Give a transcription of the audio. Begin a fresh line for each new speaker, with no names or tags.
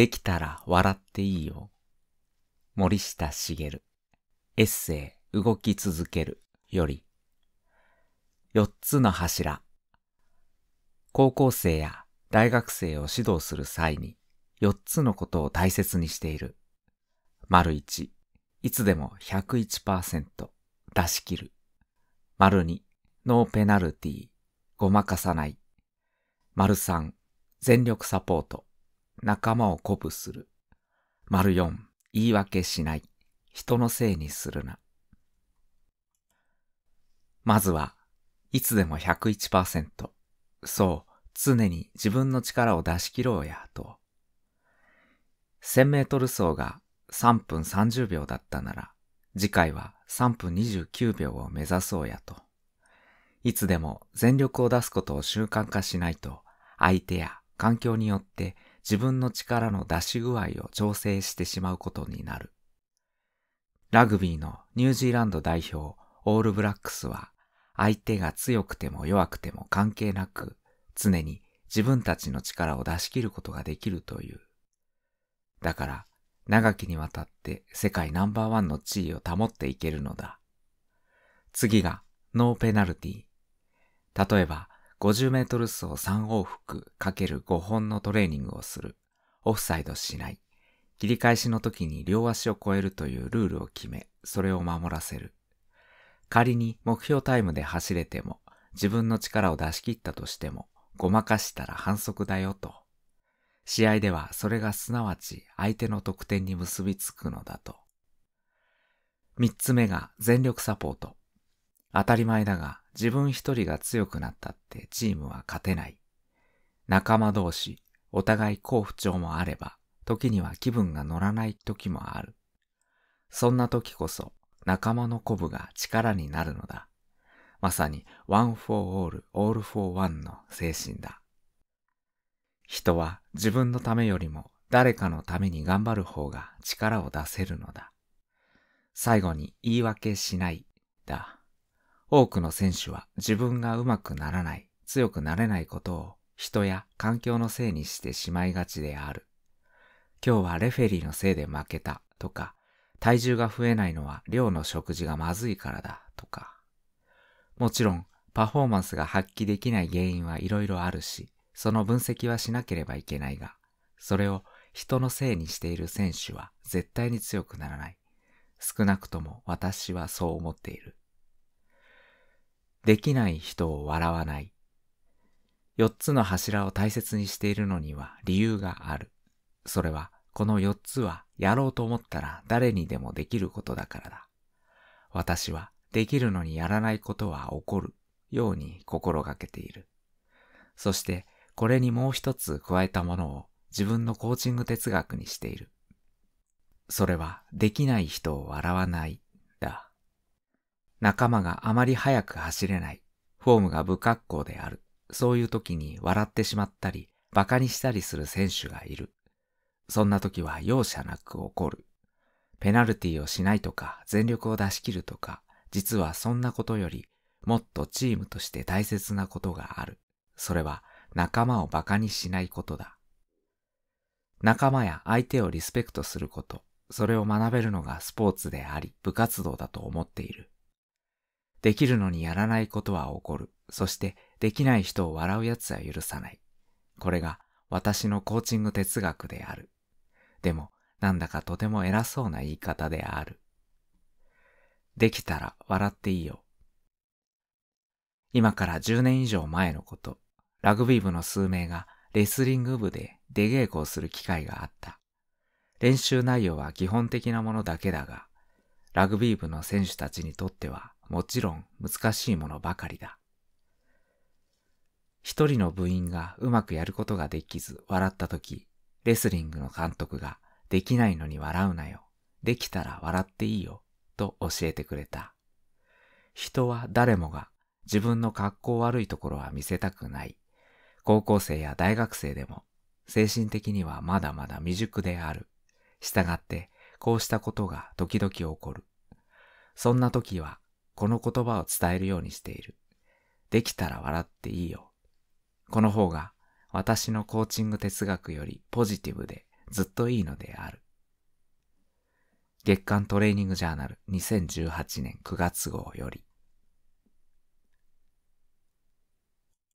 できたら笑っていいよ。森下茂。エッセイ動き続けるより。四つの柱。高校生や大学生を指導する際に四つのことを大切にしている。丸一、いつでも101%出し切る。丸二、ノーペナルティ、ごまかさない。丸三、全力サポート。仲間を鼓舞する。丸4、言い訳しない。人のせいにするな。まずは、いつでも101%。そう、常に自分の力を出し切ろうや、と。1000メートル走が3分30秒だったなら、次回は3分29秒を目指そうやと。いつでも全力を出すことを習慣化しないと、相手や環境によって自分の力の出し具合を調整してしまうことになる。ラグビーのニュージーランド代表オールブラックスは相手が強くても弱くても関係なく常に自分たちの力を出し切ることができるという。だから長きにわたって世界ナンバーワンの地位を保っていけるのだ。次がノーペナルティ。例えば50メートル走3往復かける5本のトレーニングをする。オフサイドしない。切り返しの時に両足を超えるというルールを決め、それを守らせる。仮に目標タイムで走れても、自分の力を出し切ったとしても、ごまかしたら反則だよと。試合ではそれがすなわち相手の得点に結びつくのだと。三つ目が全力サポート。当たり前だが自分一人が強くなったってチームは勝てない。仲間同士、お互い好不調もあれば、時には気分が乗らない時もある。そんな時こそ仲間の鼓舞が力になるのだ。まさに one for all, all for one の精神だ。人は自分のためよりも誰かのために頑張る方が力を出せるのだ。最後に言い訳しないだ。多くの選手は自分がうまくならない、強くなれないことを人や環境のせいにしてしまいがちである。今日はレフェリーのせいで負けたとか、体重が増えないのは量の食事がまずいからだとか。もちろん、パフォーマンスが発揮できない原因はいろいろあるし、その分析はしなければいけないが、それを人のせいにしている選手は絶対に強くならない。少なくとも私はそう思っている。できない人を笑わない。四つの柱を大切にしているのには理由がある。それは、この四つはやろうと思ったら誰にでもできることだからだ。私はできるのにやらないことは起こるように心がけている。そしてこれにもう一つ加えたものを自分のコーチング哲学にしている。それはできない人を笑わない仲間があまり速く走れない、フォームが不格好である、そういう時に笑ってしまったり、馬鹿にしたりする選手がいる。そんな時は容赦なく怒る。ペナルティをしないとか、全力を出し切るとか、実はそんなことより、もっとチームとして大切なことがある。それは仲間を馬鹿にしないことだ。仲間や相手をリスペクトすること、それを学べるのがスポーツであり、部活動だと思っている。できるのにやらないことは起こる。そしてできない人を笑う奴は許さない。これが私のコーチング哲学である。でも、なんだかとても偉そうな言い方である。できたら笑っていいよ。今から10年以上前のこと、ラグビー部の数名がレスリング部で出稽古をする機会があった。練習内容は基本的なものだけだが、ラグビー部の選手たちにとってはもちろん難しいものばかりだ。一人の部員がうまくやることができず笑ったとき、レスリングの監督ができないのに笑うなよ。できたら笑っていいよ。と教えてくれた。人は誰もが自分の格好悪いところは見せたくない。高校生や大学生でも精神的にはまだまだ未熟である。従ってこうしたことが時々起こる。そんな時はこの言葉を伝えるようにしている。できたら笑っていいよ。この方が私のコーチング哲学よりポジティブでずっといいのである。月刊トレーニングジャーナル2018年9月号より